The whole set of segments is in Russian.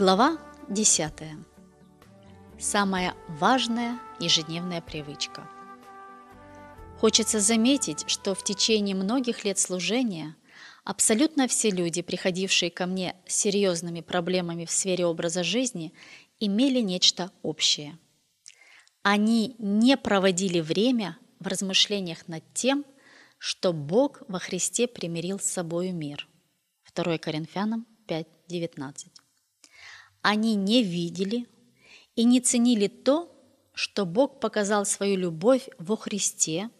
Глава 10. Самая важная ежедневная привычка. Хочется заметить, что в течение многих лет служения абсолютно все люди, приходившие ко мне с серьезными проблемами в сфере образа жизни, имели нечто общее. Они не проводили время в размышлениях над тем, что Бог во Христе примирил с собою мир. 2 Коринфянам 5.19. Они не видели и не ценили то, что Бог показал свою любовь во Христе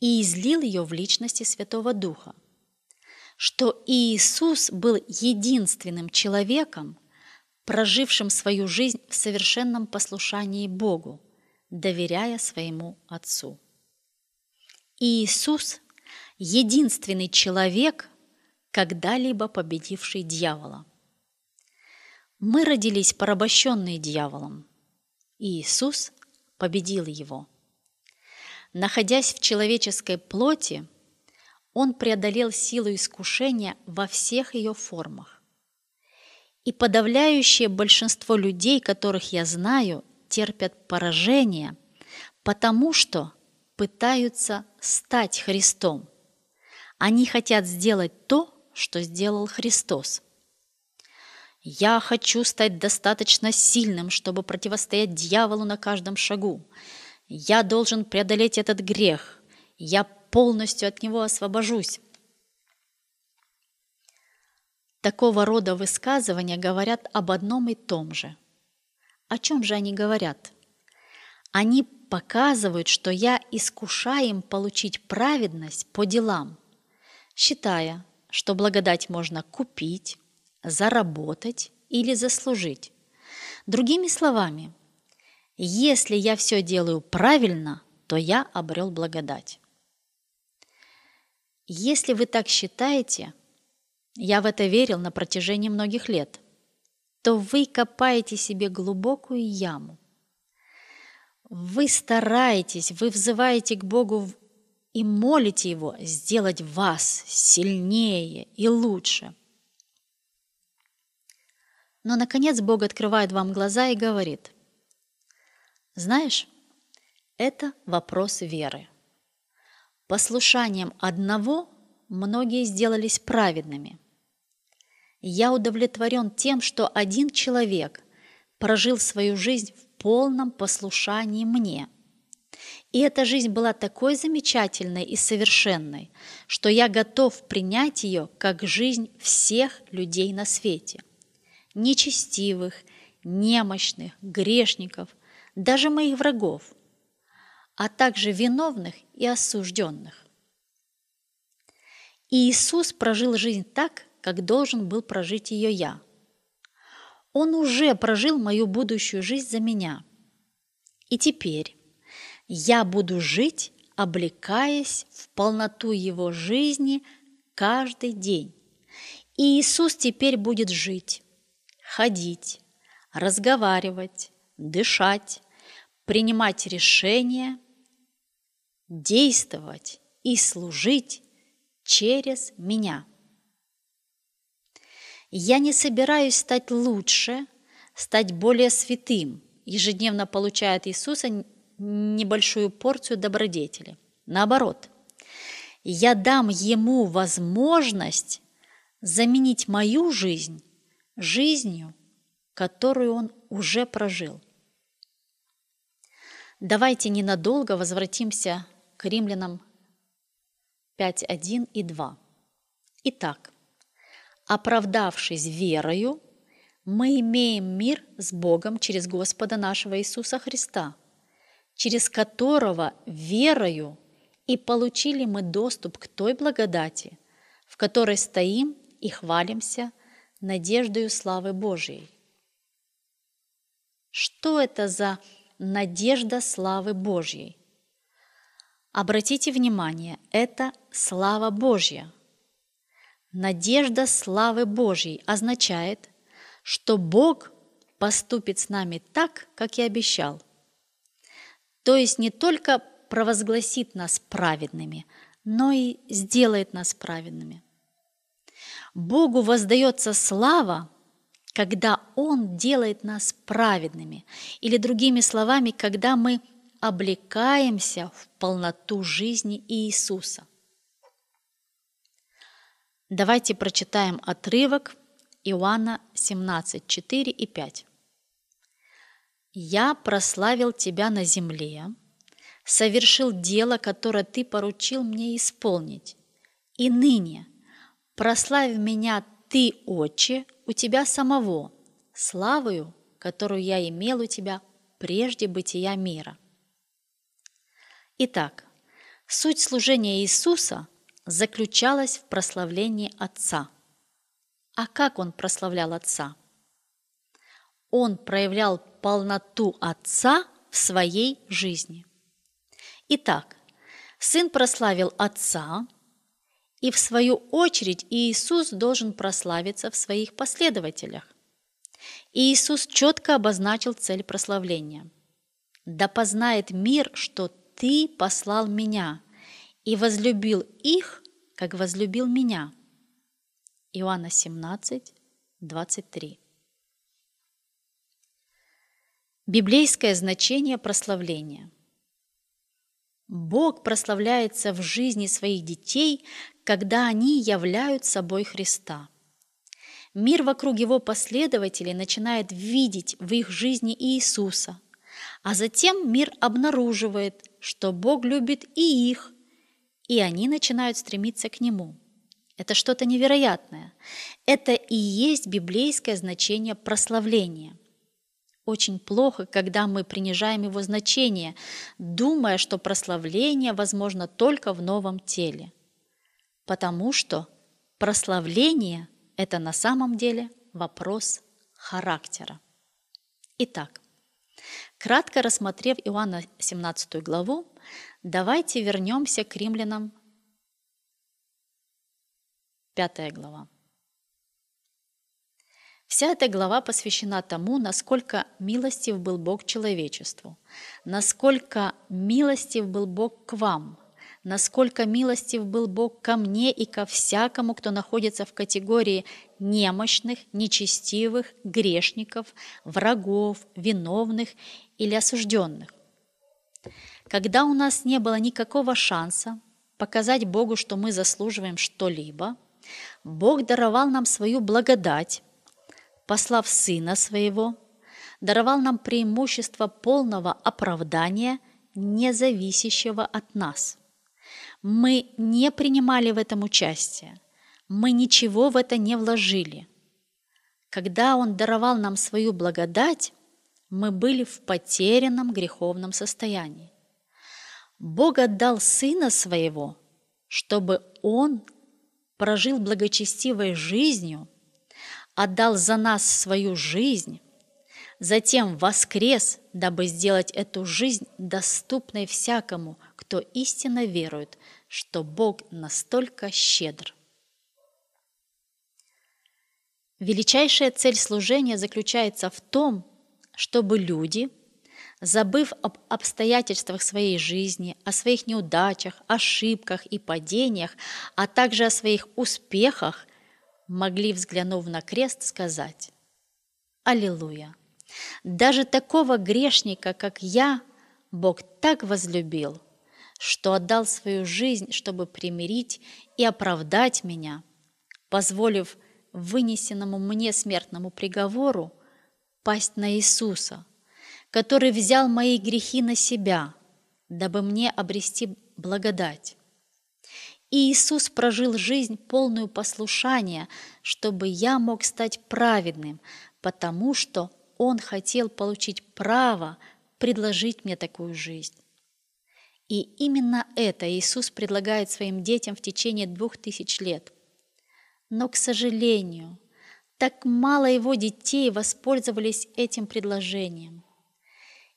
и излил ее в личности Святого Духа, что Иисус был единственным человеком, прожившим свою жизнь в совершенном послушании Богу, доверяя своему Отцу. Иисус – единственный человек, когда-либо победивший дьявола – мы родились порабощенные дьяволом, и Иисус победил его. Находясь в человеческой плоти, он преодолел силу искушения во всех ее формах. И подавляющее большинство людей, которых я знаю, терпят поражение, потому что пытаются стать Христом. Они хотят сделать то, что сделал Христос. Я хочу стать достаточно сильным, чтобы противостоять дьяволу на каждом шагу. Я должен преодолеть этот грех. Я полностью от него освобожусь. Такого рода высказывания говорят об одном и том же. О чем же они говорят? Они показывают, что я искушаю им получить праведность по делам, считая, что благодать можно купить, заработать или заслужить. Другими словами, если я все делаю правильно, то я обрел благодать. Если вы так считаете, я в это верил на протяжении многих лет, то вы копаете себе глубокую яму. Вы стараетесь, вы взываете к Богу и молите Его сделать вас сильнее и лучше – но, наконец, Бог открывает вам глаза и говорит, «Знаешь, это вопрос веры. Послушанием одного многие сделались праведными. Я удовлетворен тем, что один человек прожил свою жизнь в полном послушании мне. И эта жизнь была такой замечательной и совершенной, что я готов принять ее как жизнь всех людей на свете – нечестивых, немощных, грешников, даже моих врагов, а также виновных и осужденных. И Иисус прожил жизнь так, как должен был прожить ее я. Он уже прожил мою будущую жизнь за меня. И теперь я буду жить, облекаясь в полноту Его жизни каждый день. И Иисус теперь будет жить ходить, разговаривать, дышать, принимать решения, действовать и служить через меня. Я не собираюсь стать лучше, стать более святым, ежедневно получая от Иисуса небольшую порцию добродетели. Наоборот, я дам Ему возможность заменить мою жизнь жизнью, которую он уже прожил. Давайте ненадолго возвратимся к римлянам 5.1 и 2. Итак, оправдавшись верою, мы имеем мир с Богом через Господа нашего Иисуса Христа, через которого верою и получили мы доступ к той благодати, в которой стоим и хвалимся – надеждою славы Божьей. Что это за надежда славы Божьей? Обратите внимание, это слава Божья. Надежда славы Божьей означает, что Бог поступит с нами так, как и обещал. То есть не только провозгласит нас праведными, но и сделает нас праведными. Богу воздается слава, когда Он делает нас праведными, или другими словами, когда мы облекаемся в полноту жизни Иисуса. Давайте прочитаем отрывок Иоанна 17, 4 и 5. «Я прославил Тебя на земле, совершил дело, которое Ты поручил мне исполнить, и ныне – прославь меня Ты, Отче, у Тебя самого, славою, которую я имел у Тебя прежде бытия мира». Итак, суть служения Иисуса заключалась в прославлении Отца. А как Он прославлял Отца? Он проявлял полноту Отца в своей жизни. Итак, Сын прославил Отца, и в свою очередь Иисус должен прославиться в своих последователях. Иисус четко обозначил цель прославления. «Да познает мир, что Ты послал Меня и возлюбил их, как возлюбил Меня». Иоанна 17, 23. Библейское значение прославления – Бог прославляется в жизни своих детей, когда они являют собой Христа. Мир вокруг его последователей начинает видеть в их жизни Иисуса, а затем мир обнаруживает, что Бог любит и их, и они начинают стремиться к Нему. Это что-то невероятное. Это и есть библейское значение прославления – очень плохо, когда мы принижаем его значение, думая, что прославление возможно только в новом теле. Потому что прославление – это на самом деле вопрос характера. Итак, кратко рассмотрев Иоанна 17 главу, давайте вернемся к римлянам Пятая глава. Вся эта глава посвящена тому, насколько милостив был Бог человечеству, насколько милостив был Бог к вам, насколько милостив был Бог ко мне и ко всякому, кто находится в категории немощных, нечестивых, грешников, врагов, виновных или осужденных. Когда у нас не было никакого шанса показать Богу, что мы заслуживаем что-либо, Бог даровал нам свою благодать, послав Сына Своего, даровал нам преимущество полного оправдания, не зависящего от нас. Мы не принимали в этом участие, мы ничего в это не вложили. Когда Он даровал нам свою благодать, мы были в потерянном греховном состоянии. Бог отдал Сына Своего, чтобы Он прожил благочестивой жизнью – отдал за нас свою жизнь, затем воскрес, дабы сделать эту жизнь доступной всякому, кто истинно верует, что Бог настолько щедр. Величайшая цель служения заключается в том, чтобы люди, забыв об обстоятельствах своей жизни, о своих неудачах, ошибках и падениях, а также о своих успехах, могли, взглянув на крест, сказать «Аллилуйя». Даже такого грешника, как я, Бог так возлюбил, что отдал свою жизнь, чтобы примирить и оправдать меня, позволив вынесенному мне смертному приговору пасть на Иисуса, который взял мои грехи на себя, дабы мне обрести благодать. И Иисус прожил жизнь полную послушания, чтобы я мог стать праведным, потому что Он хотел получить право предложить мне такую жизнь. И именно это Иисус предлагает своим детям в течение двух тысяч лет. Но, к сожалению, так мало его детей воспользовались этим предложением.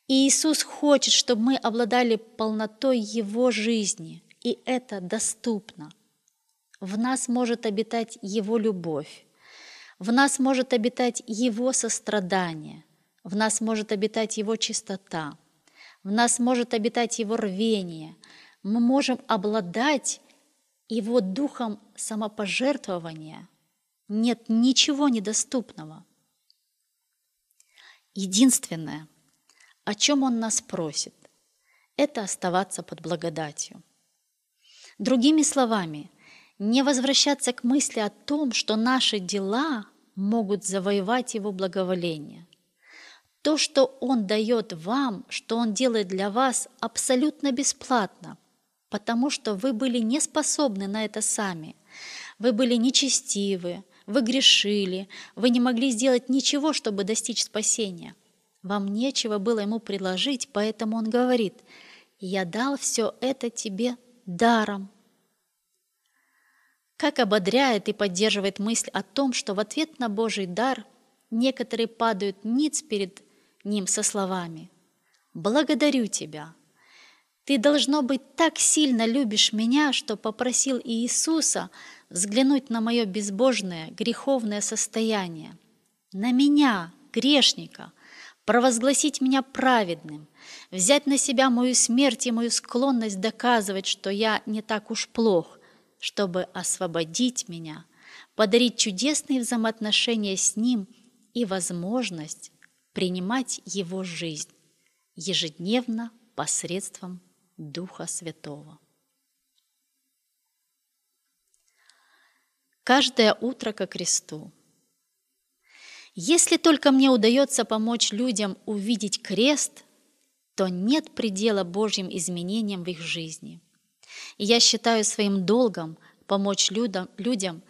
И Иисус хочет, чтобы мы обладали полнотой Его жизни – и это доступно. В нас может обитать Его любовь, в нас может обитать Его сострадание, в нас может обитать Его чистота, в нас может обитать Его рвение. Мы можем обладать Его духом самопожертвования. Нет ничего недоступного. Единственное, о чем Он нас просит, это оставаться под благодатью. Другими словами, не возвращаться к мысли о том, что наши дела могут завоевать его благоволение. То, что он дает вам, что он делает для вас, абсолютно бесплатно, потому что вы были не способны на это сами. Вы были нечестивы, вы грешили, вы не могли сделать ничего, чтобы достичь спасения. Вам нечего было ему предложить, поэтому он говорит, «Я дал все это тебе даром. Как ободряет и поддерживает мысль о том, что в ответ на Божий дар некоторые падают ниц перед Ним со словами «Благодарю Тебя! Ты, должно быть, так сильно любишь меня, что попросил Иисуса взглянуть на мое безбожное, греховное состояние, на меня, грешника, провозгласить меня праведным, взять на себя мою смерть и мою склонность доказывать, что я не так уж плох, чтобы освободить меня, подарить чудесные взаимоотношения с Ним и возможность принимать Его жизнь ежедневно посредством Духа Святого. Каждое утро ко кресту – если только мне удается помочь людям увидеть крест, то нет предела Божьим изменениям в их жизни. И я считаю своим долгом помочь людям, людям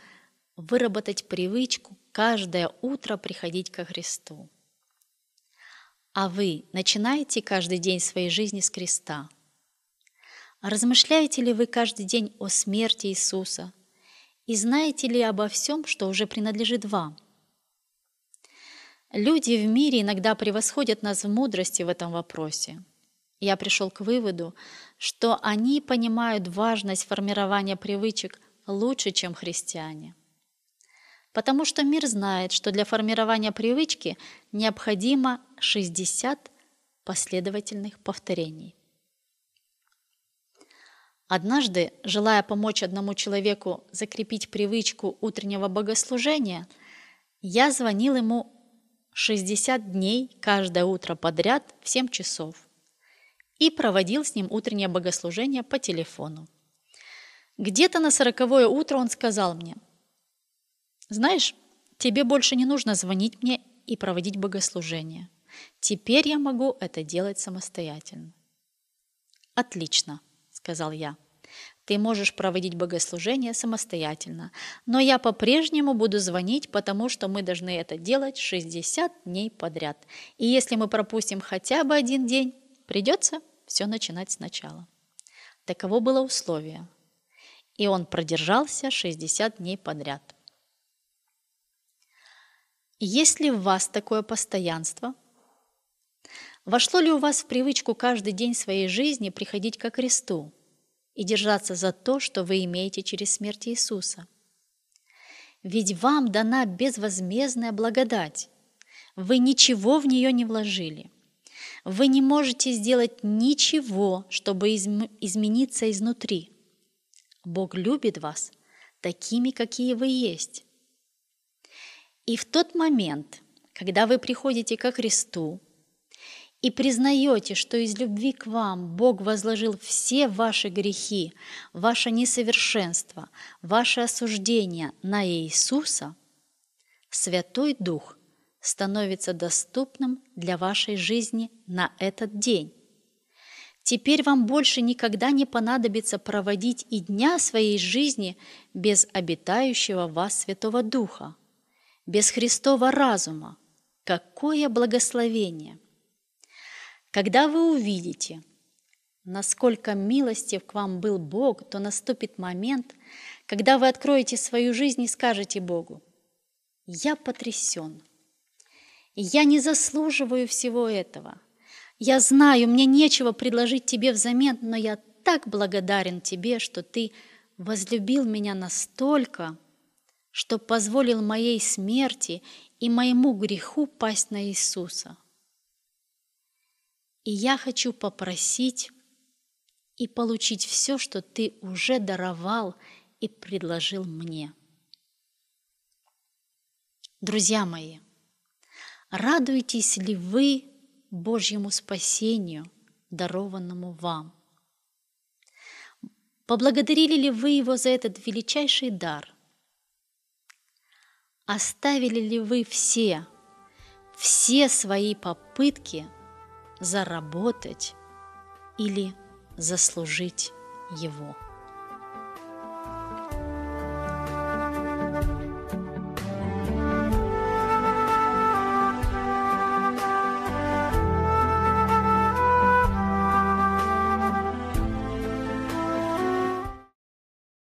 выработать привычку каждое утро приходить ко Христу. А вы начинаете каждый день своей жизни с креста? Размышляете ли вы каждый день о смерти Иисуса? И знаете ли обо всем, что уже принадлежит вам – Люди в мире иногда превосходят нас в мудрости в этом вопросе. Я пришел к выводу, что они понимают важность формирования привычек лучше, чем христиане. Потому что мир знает, что для формирования привычки необходимо 60 последовательных повторений. Однажды, желая помочь одному человеку закрепить привычку утреннего богослужения, я звонил ему 60 дней каждое утро подряд в 7 часов и проводил с ним утреннее богослужение по телефону. Где-то на сороковое утро он сказал мне, «Знаешь, тебе больше не нужно звонить мне и проводить богослужение. Теперь я могу это делать самостоятельно». «Отлично», — сказал я. Ты можешь проводить богослужение самостоятельно. Но я по-прежнему буду звонить, потому что мы должны это делать 60 дней подряд. И если мы пропустим хотя бы один день, придется все начинать сначала. Таково было условие. И он продержался 60 дней подряд. Есть ли в вас такое постоянство? Вошло ли у вас в привычку каждый день своей жизни приходить ко Христу? и держаться за то, что вы имеете через смерть Иисуса. Ведь вам дана безвозмездная благодать. Вы ничего в нее не вложили. Вы не можете сделать ничего, чтобы изм- измениться изнутри. Бог любит вас такими, какие вы есть. И в тот момент, когда вы приходите ко Христу, и признаете, что из любви к вам Бог возложил все ваши грехи, ваше несовершенство, ваше осуждение на Иисуса, Святой Дух становится доступным для вашей жизни на этот день. Теперь вам больше никогда не понадобится проводить и дня своей жизни без обитающего вас Святого Духа, без Христова разума. Какое благословение! – когда вы увидите, насколько милостив к вам был Бог, то наступит момент, когда вы откроете свою жизнь и скажете Богу, «Я потрясен, я не заслуживаю всего этого, я знаю, мне нечего предложить тебе взамен, но я так благодарен тебе, что ты возлюбил меня настолько, что позволил моей смерти и моему греху пасть на Иисуса». И я хочу попросить и получить все, что ты уже даровал и предложил мне. Друзья мои, радуетесь ли вы Божьему спасению, дарованному вам? Поблагодарили ли вы Его за этот величайший дар? Оставили ли вы все, все свои попытки – заработать или заслужить его.